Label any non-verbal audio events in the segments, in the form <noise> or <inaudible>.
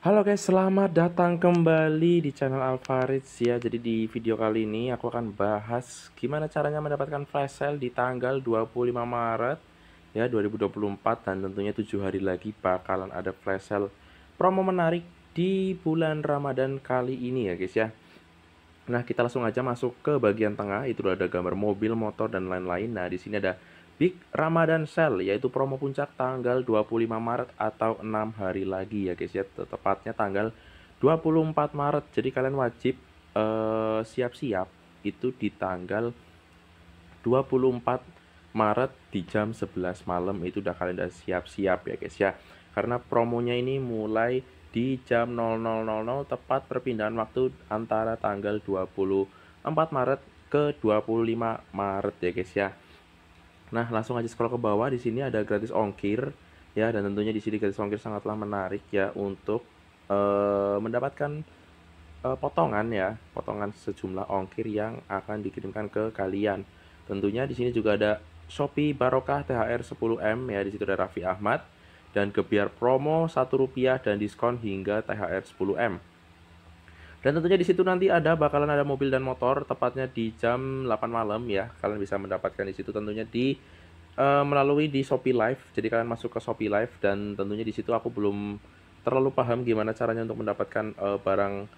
Halo guys, selamat datang kembali di channel Alvarez ya. Jadi di video kali ini aku akan bahas gimana caranya mendapatkan flash sale di tanggal 25 Maret ya 2024 dan tentunya 7 hari lagi bakalan ada flash sale promo menarik di bulan Ramadan kali ini ya guys ya. Nah, kita langsung aja masuk ke bagian tengah itu ada gambar mobil, motor dan lain-lain. Nah, di sini ada Big Ramadan Sale yaitu promo puncak tanggal 25 Maret atau 6 hari lagi ya guys ya tepatnya tanggal 24 Maret jadi kalian wajib eh, siap-siap uh, itu di tanggal 24 Maret di jam 11 malam itu udah kalian udah siap-siap ya guys ya karena promonya ini mulai di jam 00.00 tepat perpindahan waktu antara tanggal 24 Maret ke 25 Maret ya guys ya Nah, langsung aja scroll ke bawah. Di sini ada gratis ongkir ya dan tentunya di sini gratis ongkir sangatlah menarik ya untuk uh, mendapatkan uh, potongan ya, potongan sejumlah ongkir yang akan dikirimkan ke kalian. Tentunya di sini juga ada Shopee Barokah THR 10M ya di situ ada Raffi Ahmad dan gebiar promo satu rupiah dan diskon hingga THR 10M. Dan tentunya di situ nanti ada bakalan ada mobil dan motor tepatnya di jam 8 malam ya. Kalian bisa mendapatkan di situ tentunya di uh, melalui di Shopee Live. Jadi kalian masuk ke Shopee Live dan tentunya di situ aku belum terlalu paham gimana caranya untuk mendapatkan uh, barang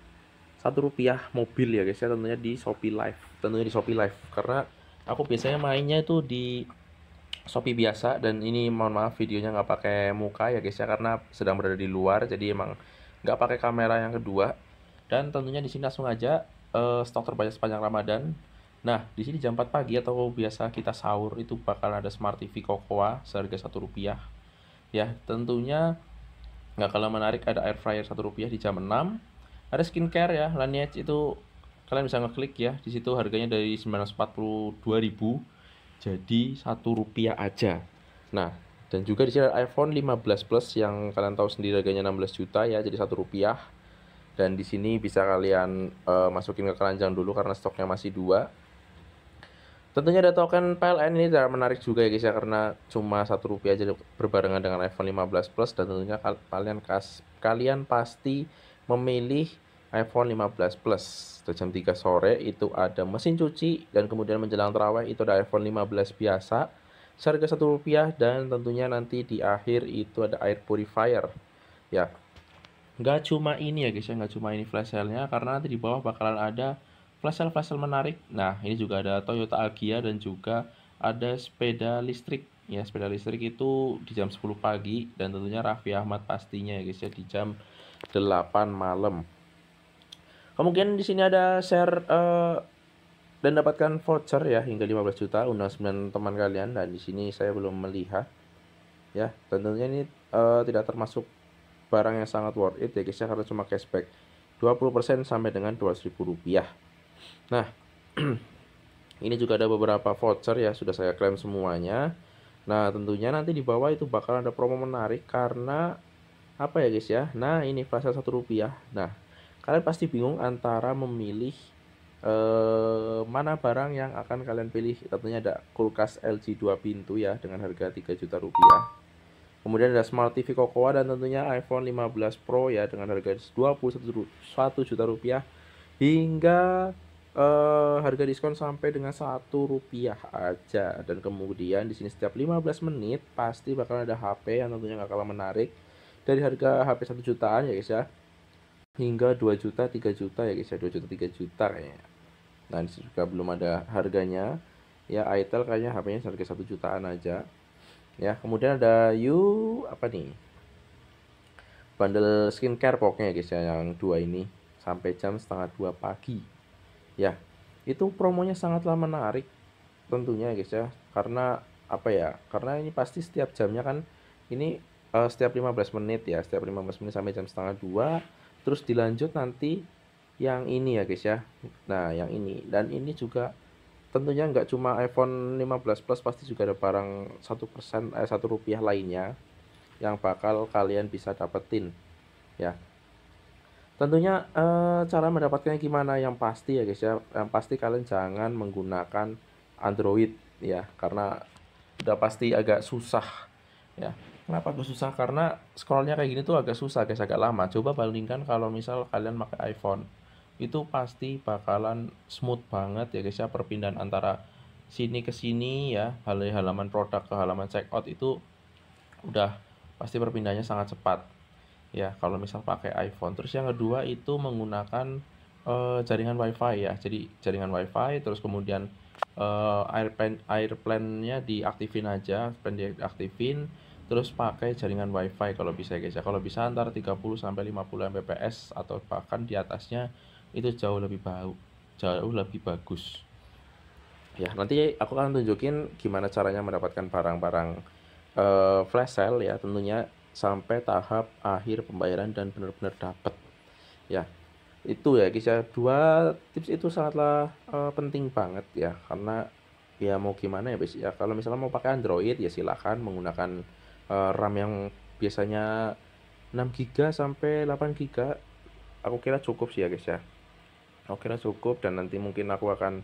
satu rupiah mobil ya guys ya tentunya di Shopee Live tentunya di Shopee Live karena aku biasanya mainnya itu di Shopee biasa dan ini mohon maaf videonya nggak pakai muka ya guys ya karena sedang berada di luar jadi emang nggak pakai kamera yang kedua dan tentunya di sini langsung aja uh, stok terbanyak sepanjang Ramadan. Nah, di sini jam 4 pagi atau biasa kita sahur itu bakal ada Smart TV Kokoa seharga satu rupiah. Ya, tentunya nggak kalah menarik ada air fryer satu rupiah di jam 6. Ada skincare ya, Laneige itu kalian bisa ngeklik ya. Di situ harganya dari 942.000 jadi satu rupiah aja. Nah, dan juga di sini ada iPhone 15 Plus yang kalian tahu sendiri harganya 16 juta ya, jadi satu rupiah dan di sini bisa kalian uh, masukin ke keranjang dulu karena stoknya masih dua tentunya ada token PLN ini tidak menarik juga ya guys ya karena cuma satu rupiah aja berbarengan dengan iPhone 15 Plus dan tentunya kalian kas kalian pasti memilih iPhone 15 Plus Setelah jam 3 sore itu ada mesin cuci dan kemudian menjelang terawih itu ada iPhone 15 biasa seharga satu rupiah dan tentunya nanti di akhir itu ada air purifier ya nggak cuma ini ya guys ya nggak cuma ini flash sale-nya karena nanti di bawah bakalan ada flash sale flash sale menarik nah ini juga ada Toyota Agya dan juga ada sepeda listrik ya sepeda listrik itu di jam 10 pagi dan tentunya Raffi Ahmad pastinya ya guys ya di jam 8 malam kemudian di sini ada share uh, dan dapatkan voucher ya hingga 15 juta undang 9 teman kalian dan di sini saya belum melihat ya tentunya ini uh, tidak termasuk barang yang sangat worth it ya guys ya karena cuma cashback 20% sampai dengan 200.000 rupiah nah <clears throat> ini juga ada beberapa voucher ya sudah saya klaim semuanya nah tentunya nanti di bawah itu bakal ada promo menarik karena apa ya guys ya nah ini flash satu rupiah nah kalian pasti bingung antara memilih eh, mana barang yang akan kalian pilih tentunya ada kulkas LG 2 pintu ya dengan harga 3 juta rupiah Kemudian ada Smart TV Cocoa dan tentunya iPhone 15 Pro ya dengan harga 21 juta rupiah hingga uh, harga diskon sampai dengan satu rupiah aja dan kemudian di sini setiap 15 menit pasti bakal ada HP yang tentunya nggak kalah menarik dari harga HP 1 jutaan ya guys ya hingga 2 juta 3 juta ya guys ya 2 juta 3 juta kayaknya nah ini juga belum ada harganya ya Itel kayaknya HP-nya harga 1 jutaan aja ya kemudian ada you apa nih bundle skincare pokoknya ya, guys ya yang dua ini sampai jam setengah dua pagi ya itu promonya sangatlah menarik tentunya ya, guys ya karena apa ya karena ini pasti setiap jamnya kan ini uh, setiap 15 menit ya setiap 15 menit sampai jam setengah dua terus dilanjut nanti yang ini ya guys ya nah yang ini dan ini juga tentunya nggak cuma iPhone 15 Plus pasti juga ada barang satu persen eh satu rupiah lainnya yang bakal kalian bisa dapetin ya tentunya eh, cara mendapatkannya gimana yang pasti ya guys ya yang pasti kalian jangan menggunakan Android ya karena udah pasti agak susah ya kenapa gue susah karena scrollnya kayak gini tuh agak susah guys agak lama coba bandingkan kalau misal kalian pakai iPhone itu pasti bakalan smooth banget ya guys ya perpindahan antara sini ke sini ya dari halaman produk ke halaman checkout itu udah pasti perpindahannya sangat cepat ya kalau misal pakai iPhone terus yang kedua itu menggunakan uh, jaringan WiFi ya jadi jaringan WiFi terus kemudian uh, eh, airplane airplane-nya diaktifin aja airplane diaktifin terus pakai jaringan WiFi kalau bisa ya guys ya kalau bisa antara 30 sampai 50 Mbps atau bahkan di atasnya itu jauh lebih bau jauh lebih bagus ya nanti aku akan tunjukin gimana caranya mendapatkan barang-barang uh, flash sale ya tentunya sampai tahap akhir pembayaran dan benar-benar dapat ya itu ya guys ya dua tips itu sangatlah uh, penting banget ya karena ya mau gimana ya bis ya kalau misalnya mau pakai Android ya silahkan menggunakan uh, RAM yang biasanya 6 giga sampai 8 giga, aku kira cukup sih ya guys ya aku kira cukup dan nanti mungkin aku akan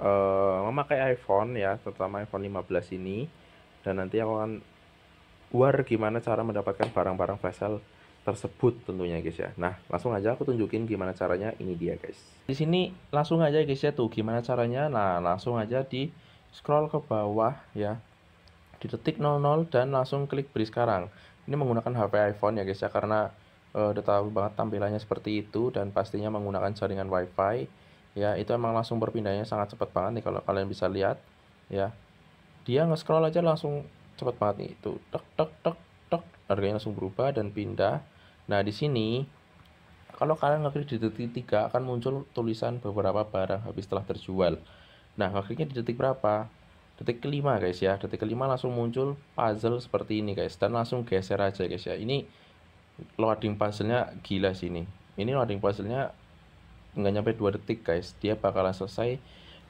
uh, memakai iPhone ya terutama iPhone 15 ini dan nanti aku akan war gimana cara mendapatkan barang-barang flash sale tersebut tentunya guys ya. Nah, langsung aja aku tunjukin gimana caranya. Ini dia guys. Di sini langsung aja guys ya tuh gimana caranya. Nah, langsung aja di scroll ke bawah ya. Di detik 00 dan langsung klik beri sekarang. Ini menggunakan HP iPhone ya guys ya karena uh, udah tahu banget tampilannya seperti itu dan pastinya menggunakan jaringan WiFi ya itu emang langsung berpindahnya sangat cepat banget nih kalau kalian bisa lihat ya dia nge-scroll aja langsung cepat banget nih itu tek tek tek tek harganya langsung berubah dan pindah nah di sini kalau kalian ngeklik di detik tiga akan muncul tulisan beberapa barang habis telah terjual nah ngekliknya di detik berapa detik kelima guys ya detik kelima langsung muncul puzzle seperti ini guys dan langsung geser aja guys ya ini loading puzzle-nya gila sih ini. Ini loading puzzle-nya nggak nyampe 2 detik guys. Dia bakalan selesai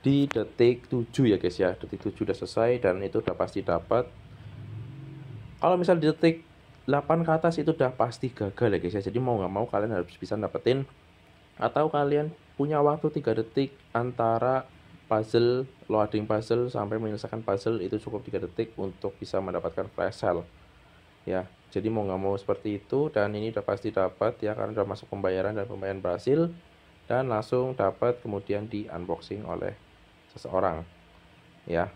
di detik 7 ya guys ya. Detik 7 udah selesai dan itu udah pasti dapat. Kalau misal di detik 8 ke atas itu udah pasti gagal ya guys ya. Jadi mau nggak mau kalian harus bisa dapetin atau kalian punya waktu 3 detik antara puzzle, loading puzzle sampai menyelesaikan puzzle itu cukup 3 detik untuk bisa mendapatkan flash sale. Ya, jadi mau nggak mau seperti itu dan ini udah pasti dapat ya karena udah masuk pembayaran dan pembayaran berhasil dan langsung dapat kemudian di unboxing oleh seseorang ya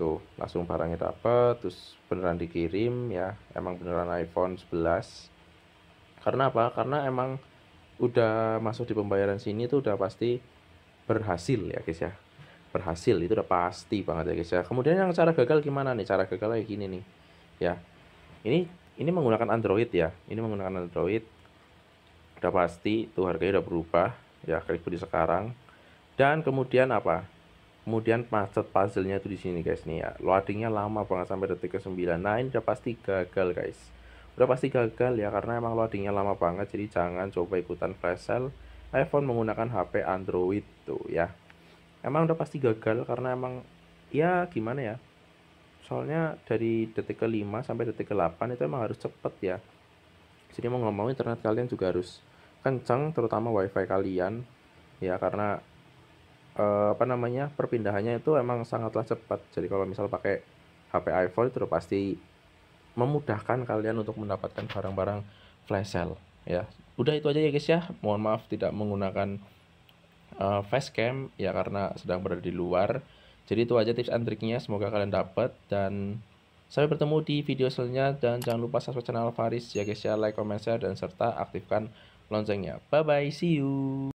tuh langsung barangnya dapat terus beneran dikirim ya emang beneran iPhone 11 karena apa karena emang udah masuk di pembayaran sini tuh udah pasti berhasil ya guys ya berhasil itu udah pasti banget ya guys ya kemudian yang cara gagal gimana nih cara gagal kayak gini nih ya ini ini menggunakan Android ya ini menggunakan Android udah pasti tuh harganya udah berubah ya klik di sekarang dan kemudian apa kemudian macet puzzle-nya itu di sini guys nih ya loadingnya lama banget sampai detik ke 9 nah ini udah pasti gagal guys udah pasti gagal ya karena emang loadingnya lama banget jadi jangan coba ikutan flash sale iPhone menggunakan HP Android tuh ya emang udah pasti gagal karena emang ya gimana ya soalnya dari detik ke 5 sampai detik ke 8 itu emang harus cepet ya jadi mau nggak mau internet kalian juga harus kencang terutama wifi kalian ya karena eh, apa namanya perpindahannya itu emang sangatlah cepat jadi kalau misal pakai HP iPhone itu pasti memudahkan kalian untuk mendapatkan barang-barang flash sale ya udah itu aja ya guys ya mohon maaf tidak menggunakan uh, facecam ya karena sedang berada di luar jadi itu aja tips and triknya, semoga kalian dapat dan sampai bertemu di video selanjutnya dan jangan lupa subscribe channel Faris, ya guys ya, like, comment, share dan serta aktifkan loncengnya. Bye bye, see you.